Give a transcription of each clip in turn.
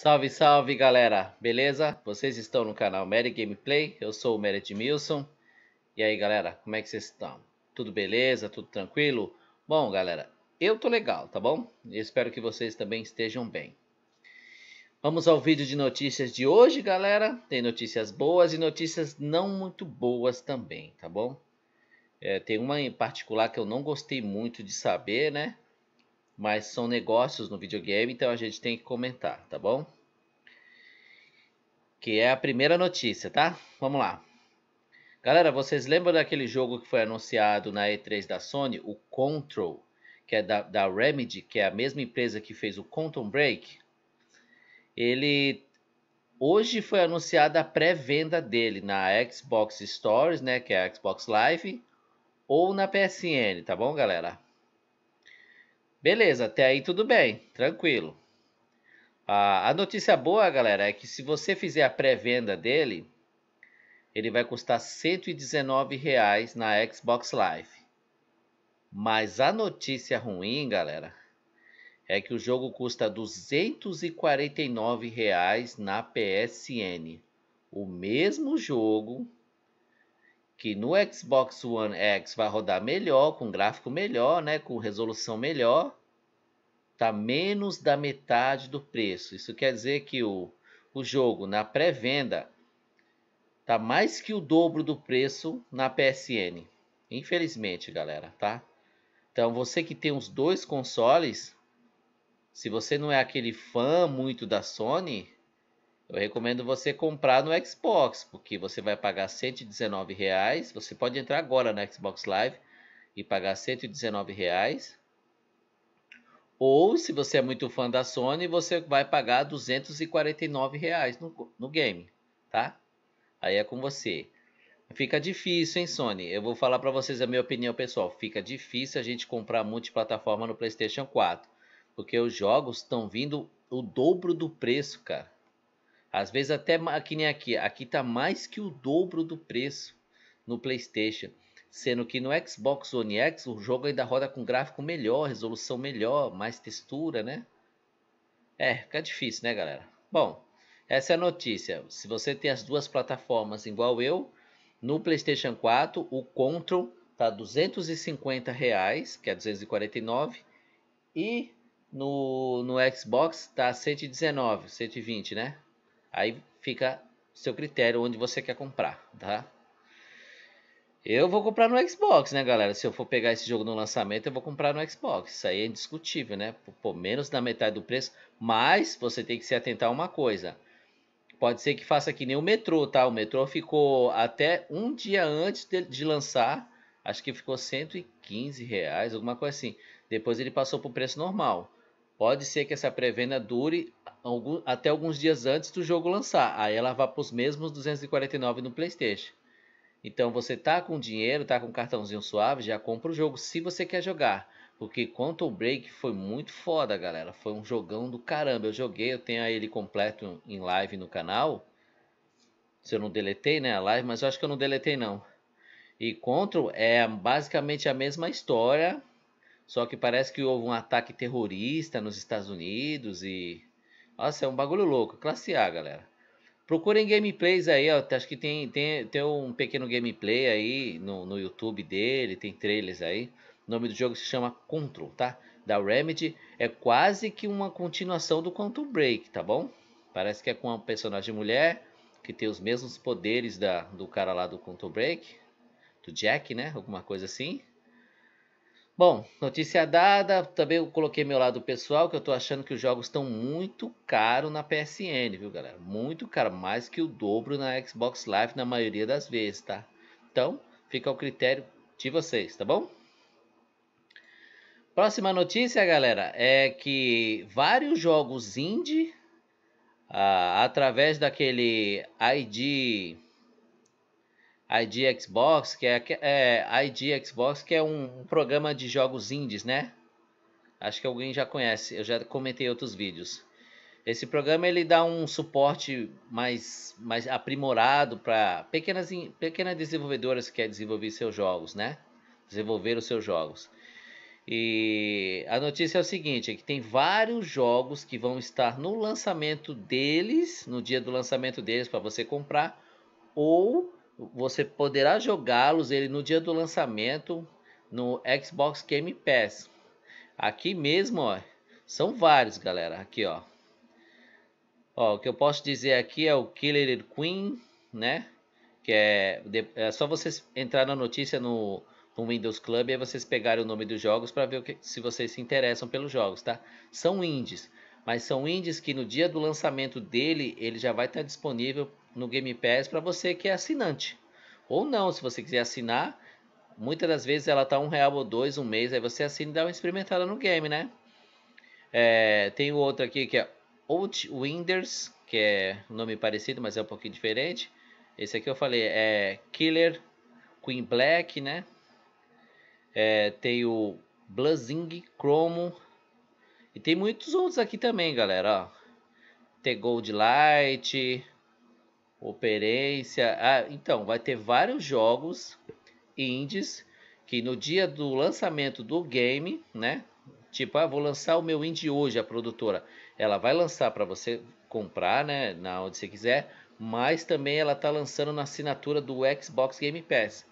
Salve, salve galera, beleza? Vocês estão no canal Mary Gameplay, eu sou o Merit Milson. E aí galera, como é que vocês estão? Tudo beleza? Tudo tranquilo? Bom galera, eu tô legal, tá bom? espero que vocês também estejam bem. Vamos ao vídeo de notícias de hoje galera. Tem notícias boas e notícias não muito boas também, tá bom? É, tem uma em particular que eu não gostei muito de saber, né? mas são negócios no videogame, então a gente tem que comentar, tá bom? Que é a primeira notícia, tá? Vamos lá. Galera, vocês lembram daquele jogo que foi anunciado na E3 da Sony, o Control, que é da, da Remedy, que é a mesma empresa que fez o Quantum Break? Ele hoje foi anunciada a pré-venda dele na Xbox Stories, né, que é a Xbox Live, ou na PSN, tá bom, galera? Beleza, até aí tudo bem, tranquilo. a notícia boa, galera, é que se você fizer a pré-venda dele, ele vai custar R$ 119,00 na Xbox Live. Mas a notícia ruim, galera, é que o jogo custa R$ 249,00 na PSN. O mesmo jogo que no Xbox One X vai rodar melhor, com gráfico melhor, né, com resolução melhor, tá menos da metade do preço. Isso quer dizer que o, o jogo na pré-venda tá mais que o dobro do preço na PSN. Infelizmente, galera, tá? Então, você que tem os dois consoles, se você não é aquele fã muito da Sony, eu recomendo você comprar no Xbox, porque você vai pagar R$ 119. Reais. Você pode entrar agora na Xbox Live e pagar R$ 119. Reais. Ou, se você é muito fã da Sony, você vai pagar R$ 249 reais no, no game, tá? Aí é com você. Fica difícil, hein, Sony? Eu vou falar para vocês a minha opinião, pessoal. Fica difícil a gente comprar multiplataforma no PlayStation 4, porque os jogos estão vindo o dobro do preço, cara. Às vezes até que nem aqui, aqui tá mais que o dobro do preço no PlayStation, sendo que no Xbox One X o jogo ainda roda com gráfico melhor, resolução melhor, mais textura, né? É, fica difícil, né, galera? Bom, essa é a notícia. Se você tem as duas plataformas igual eu, no PlayStation 4 o Control tá 250 reais, que é 249, e no, no Xbox tá 119, 120, né? Aí fica seu critério onde você quer comprar, tá? Eu vou comprar no Xbox, né, galera? Se eu for pegar esse jogo no lançamento, eu vou comprar no Xbox. Isso aí é indiscutível, né? Por menos da metade do preço. Mas você tem que se atentar a uma coisa. Pode ser que faça que nem o metrô, tá? O metrô ficou até um dia antes de, de lançar. Acho que ficou 115 reais, alguma coisa assim. Depois ele passou para o preço normal. Pode ser que essa pré-venda dure algum, até alguns dias antes do jogo lançar. Aí ela vai para os mesmos 249 no PlayStation. Então você tá com dinheiro, tá com um cartãozinho suave, já compra o jogo se você quer jogar. Porque Quantum Break foi muito foda, galera. Foi um jogão do caramba. Eu joguei, eu tenho ele completo em live no canal. Se eu não deletei, né, a live, mas eu acho que eu não deletei não. E Control é basicamente a mesma história, só que parece que houve um ataque terrorista nos Estados Unidos e nossa, é um bagulho louco. Classe A, galera. Procurem gameplays aí, ó. Acho que tem, tem, tem um pequeno gameplay aí no, no YouTube dele, tem trailers aí. O nome do jogo se chama Control, tá? Da Remedy. É quase que uma continuação do Quantum Break, tá bom? Parece que é com uma personagem mulher que tem os mesmos poderes da, do cara lá do Quantum Break. Do Jack, né? Alguma coisa assim. Bom, notícia dada, também eu coloquei meu lado pessoal, que eu tô achando que os jogos estão muito caro na PSN, viu, galera? Muito caro, mais que o dobro na Xbox Live na maioria das vezes, tá? Então, fica ao critério de vocês, tá bom? Próxima notícia, galera, é que vários jogos indie, ah, através daquele ID ID Xbox, que é, é ID Xbox, que é um, um programa de jogos indies, né? Acho que alguém já conhece, eu já comentei outros vídeos. Esse programa ele dá um suporte mais, mais aprimorado para pequenas, pequenas desenvolvedoras que querem desenvolver seus jogos, né? Desenvolver os seus jogos. E a notícia é o seguinte, é que tem vários jogos que vão estar no lançamento deles, no dia do lançamento deles para você comprar, ou você poderá jogá-los ele no dia do lançamento no Xbox Game Pass. Aqui mesmo, ó, são vários, galera. Aqui, ó. ó. O que eu posso dizer aqui é o Killer Queen, né? Que é, é só vocês entrar na notícia no, no Windows Club e vocês pegarem o nome dos jogos para ver que, se vocês se interessam pelos jogos, tá? São indies, mas são indies que no dia do lançamento dele ele já vai estar disponível no Game Pass para você que é assinante. Ou não, se você quiser assinar, muitas das vezes ela tá um real ou dois um mês, aí você assina e dá uma experimentada no game, né? É, tem outro aqui que é Outwinders, que é um nome parecido, mas é um pouquinho diferente. Esse aqui eu falei é Killer Queen Black, né? É, tem o Blazing Chromo e tem muitos outros aqui também, galera. Ó. Tem Gold Light, Operência. Ah, então, vai ter vários jogos indies que no dia do lançamento do game, né? Tipo, ah, vou lançar o meu indie hoje, a produtora. Ela vai lançar para você comprar, né? Na onde você quiser. Mas também ela tá lançando na assinatura do Xbox Game Pass.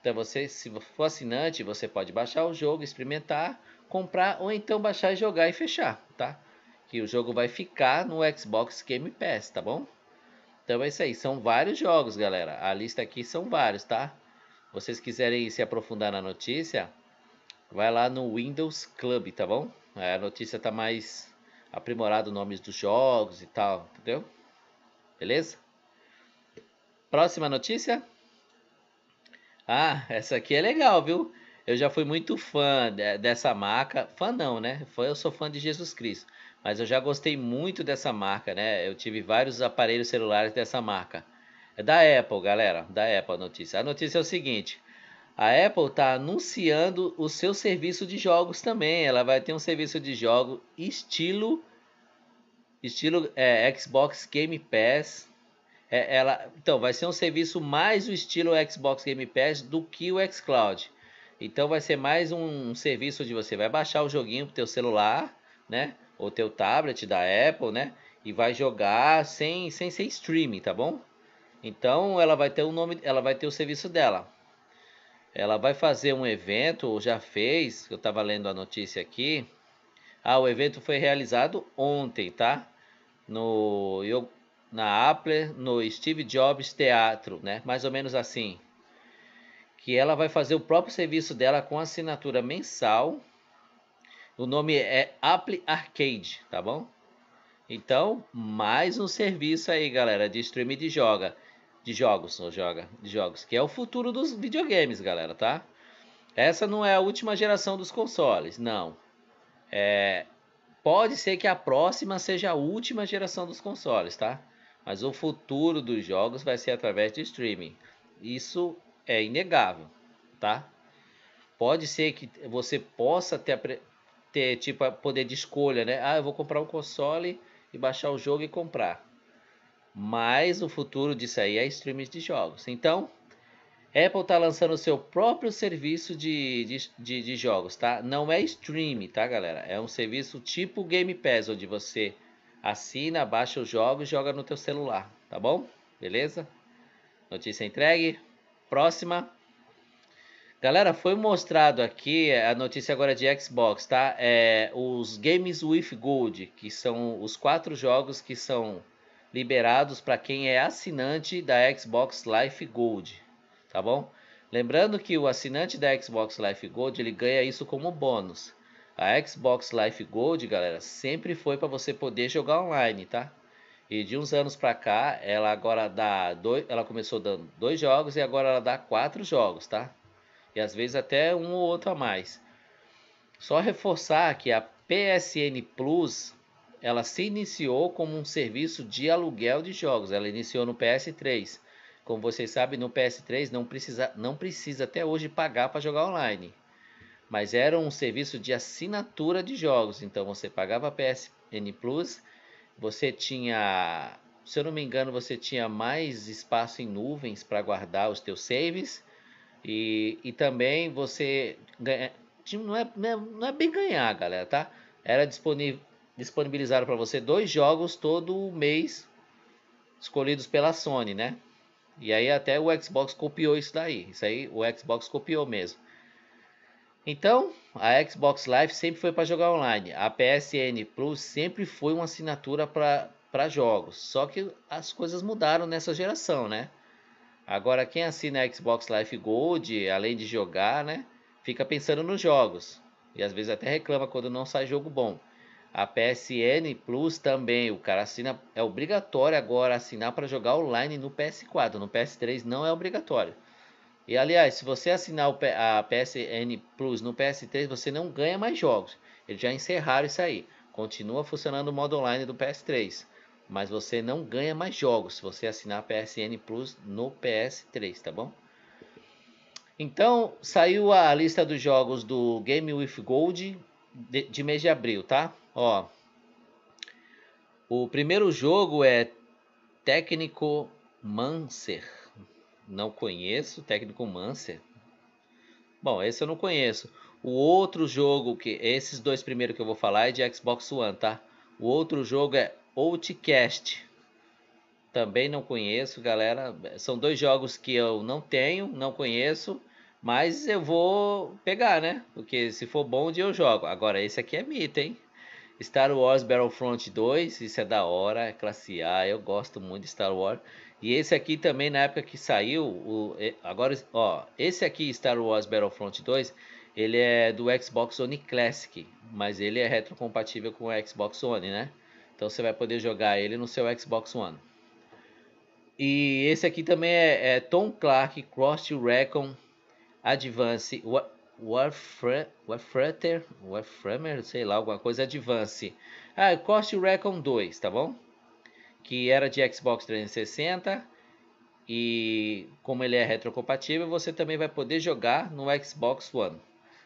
Então você, se for assinante, você pode baixar o jogo, experimentar, comprar ou então baixar e jogar e fechar, tá? Que o jogo vai ficar no Xbox Game Pass, tá bom? Então é isso aí, são vários jogos, galera. A lista aqui são vários, tá? Vocês quiserem se aprofundar na notícia, vai lá no Windows Club, tá bom? É, a notícia tá mais aprimorada, nomes dos jogos e tal, entendeu? Beleza? Próxima notícia. Ah, essa aqui é legal, viu? Eu já fui muito fã dessa marca. Fã não, né? eu sou fã de Jesus Cristo. Mas eu já gostei muito dessa marca, né? Eu tive vários aparelhos celulares dessa marca. É da Apple, galera. Da Apple a notícia. A notícia é o seguinte. A Apple está anunciando o seu serviço de jogos também. Ela vai ter um serviço de jogo estilo estilo é, Xbox Game Pass. É, ela, então, vai ser um serviço mais o estilo Xbox Game Pass do que o xCloud. Então, vai ser mais um, um serviço onde você vai baixar o joguinho pro teu celular, né? o teu tablet da Apple, né? E vai jogar sem, sem ser streaming, tá bom? Então ela vai ter o nome, ela vai ter o serviço dela. Ela vai fazer um evento, ou já fez, eu estava lendo a notícia aqui. Ah, o evento foi realizado ontem, tá? No eu, na Apple, no Steve Jobs Teatro, né? Mais ou menos assim. Que ela vai fazer o próprio serviço dela com assinatura mensal o nome é Apple Arcade, tá bom? Então, mais um serviço aí, galera, de streaming de joga. De jogos, não joga, de jogos, que é o futuro dos videogames, galera, tá? Essa não é a última geração dos consoles, não. É, pode ser que a próxima seja a última geração dos consoles, tá? Mas o futuro dos jogos vai ser através de streaming. Isso é inegável, tá? Pode ser que você possa ter ter tipo poder de escolha, né? Ah, eu vou comprar um console e baixar o jogo e comprar. Mas o futuro disso aí é streams de jogos. Então, Apple está lançando o seu próprio serviço de, de, de, de, jogos, tá? Não é stream, tá, galera? É um serviço tipo Game Pass, onde você assina, baixa os jogos e joga no teu celular, tá bom? Beleza? Notícia entregue. Próxima. Galera, foi mostrado aqui é, a notícia agora é de Xbox, tá? É, os Games with Gold, que são os quatro jogos que são liberados para quem é assinante da Xbox Live Gold, tá bom? Lembrando que o assinante da Xbox Live Gold ele ganha isso como bônus. A Xbox Live Gold, galera, sempre foi para você poder jogar online, tá? E de uns anos para cá, ela agora dá dois, ela começou dando dois jogos e agora ela dá quatro jogos, tá? e às vezes até um ou outro a mais. Só reforçar que a PSN Plus ela se iniciou como um serviço de aluguel de jogos. Ela iniciou no PS3. Como vocês sabem, no PS3 não precisa, não precisa até hoje pagar para jogar online. Mas era um serviço de assinatura de jogos. Então você pagava PSN Plus, você tinha, se eu não me engano, você tinha mais espaço em nuvens para guardar os teus saves e, e também você ganha, é, não é, não é, bem ganhar, galera, tá? Era disponibilizar para você dois jogos todo mês escolhidos pela Sony, né? E aí até o Xbox copiou isso daí. Isso aí o Xbox copiou mesmo. Então, a Xbox Live sempre foi para jogar online. A PSN Plus sempre foi uma assinatura para jogos. Só que as coisas mudaram nessa geração, né? Agora, quem assina a Xbox Live Gold, além de jogar, né, fica pensando nos jogos. E às vezes até reclama quando não sai jogo bom. A PSN Plus também, o cara assina, é obrigatório agora assinar para jogar online no PS4, no PS3 não é obrigatório. E aliás, se você assinar a PSN Plus no PS3, você não ganha mais jogos. Eles já encerraram isso aí. Continua funcionando o modo online do PS3 mas você não ganha mais jogos se você assinar PSN Plus no PS3, tá bom? Então, saiu a lista dos jogos do Game with Gold de, de mês de abril, tá? Ó. O primeiro jogo é Técnico Mancer. Não conheço Técnico Mancer. Bom, esse eu não conheço. O outro jogo que esses dois primeiros que eu vou falar é de Xbox One, tá? O outro jogo é Outcast. Também não conheço, galera. São dois jogos que eu não tenho, não conheço, mas eu vou pegar, né? Porque se for bom, dia eu jogo. Agora, esse aqui é mito, hein? Star Wars Battlefront 2, isso é da hora, é classe A, eu gosto muito de Star Wars. E esse aqui também, na época que saiu, o, agora, ó, esse aqui, Star Wars Battlefront 2, ele é do Xbox One Classic, mas ele é retrocompatível com o Xbox One, né? Então você vai poder jogar ele no seu Xbox One. E esse aqui também é, é Tom Clark Cross Recon Advance War, Warframer, sei lá, alguma coisa Advance. Ah, é Cross Recon 2, tá bom? Que era de Xbox 360 e como ele é retrocompatível, você também vai poder jogar no Xbox One.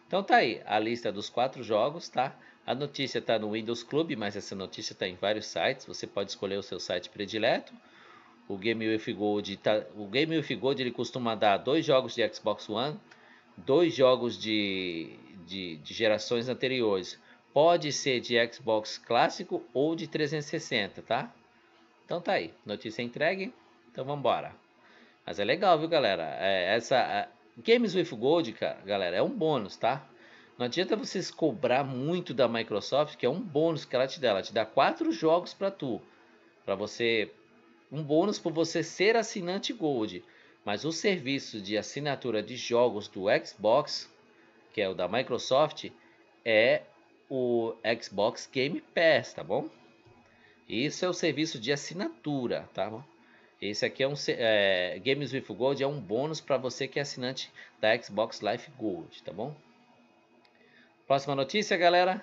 Então tá aí a lista dos quatro jogos, tá? A notícia está no Windows Club, mas essa notícia está em vários sites. Você pode escolher o seu site predileto. O Game With Gold, tá, o Game With Gold ele costuma dar dois jogos de Xbox One, dois jogos de, de, de gerações anteriores. Pode ser de Xbox clássico ou de 360, tá? Então tá aí, notícia entregue. Então vamos embora. Mas é legal, viu, galera? É, essa a, Games with Gold, cara, galera, é um bônus, tá? Não adianta vocês cobrar muito da Microsoft, que é um bônus que ela te dá. Ela te dá quatro jogos para tu, para você, um bônus por você ser assinante Gold. Mas o serviço de assinatura de jogos do Xbox, que é o da Microsoft, é o Xbox Game Pass, tá bom? Isso é o serviço de assinatura, tá bom? Esse aqui é um é, Games with Gold é um bônus para você que é assinante da Xbox Live Gold, tá bom? Próxima notícia, galera.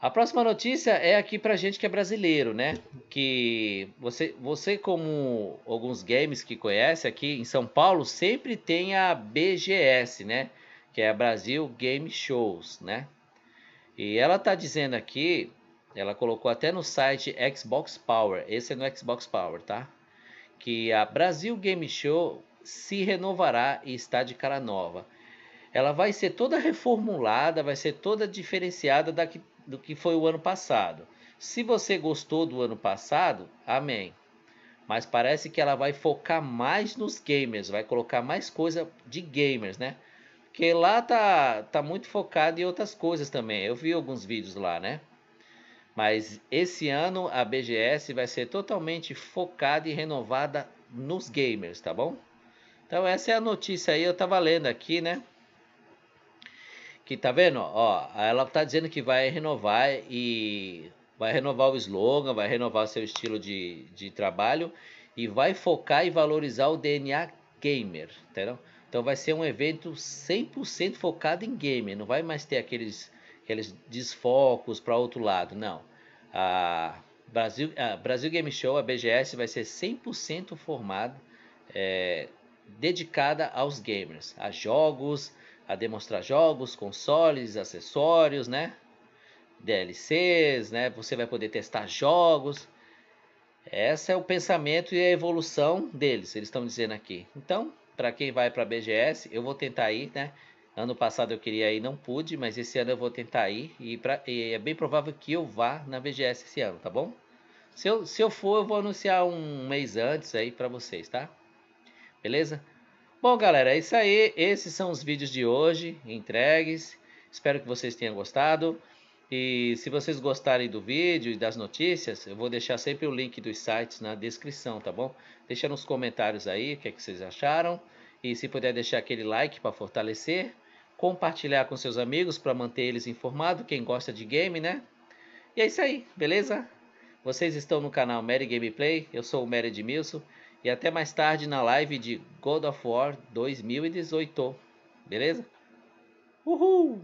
A próxima notícia é aqui pra gente que é brasileiro, né? Que você, você como alguns games que conhece aqui em São Paulo, sempre tem a BGS, né? Que é a Brasil Game Shows, né? E ela tá dizendo aqui, ela colocou até no site Xbox Power, esse é no Xbox Power, tá? Que a Brasil Game Show se renovará e está de cara nova ela vai ser toda reformulada, vai ser toda diferenciada que do que foi o ano passado. Se você gostou do ano passado, amém. Mas parece que ela vai focar mais nos gamers, vai colocar mais coisa de gamers, né? Porque lá tá, tá muito focado em outras coisas também. Eu vi alguns vídeos lá, né? Mas esse ano a BGS vai ser totalmente focada e renovada nos gamers, tá bom? Então essa é a notícia aí, eu tava lendo aqui, né? que tá vendo? Ó, ela tá dizendo que vai renovar e vai renovar o slogan, vai renovar seu estilo de, de trabalho e vai focar e valorizar o DNA gamer, entendeu? Então vai ser um evento 100% focado em gamer, não vai mais ter aqueles, aqueles desfocos para outro lado, não. A Brasil, a Brasil Game Show, a BGS, vai ser 100% formada, é, dedicada aos gamers, a jogos, a demonstrar jogos, consoles, acessórios, né? DLCs, né? Você vai poder testar jogos. Esse é o pensamento e a evolução deles, eles estão dizendo aqui. Então, para quem vai para a BGS, eu vou tentar ir, né? Ano passado eu queria ir, não pude, mas esse ano eu vou tentar ir. E, pra, e é bem provável que eu vá na BGS esse ano, tá bom? Se eu, se eu for, eu vou anunciar um mês antes aí para vocês, tá? Beleza? Bom, galera, é isso aí. Esses são os vídeos de hoje entregues. Espero que vocês tenham gostado. E se vocês gostarem do vídeo e das notícias, eu vou deixar sempre o link dos sites na descrição, tá bom? Deixa nos comentários aí o que, é que vocês acharam. E se puder deixar aquele like para fortalecer. Compartilhar com seus amigos para manter eles informados, quem gosta de game, né? E é isso aí, beleza? Vocês estão no canal Mary Gameplay, eu sou o Mary Edmilson. E até mais tarde na live de God of War 2018. Beleza? Uhul!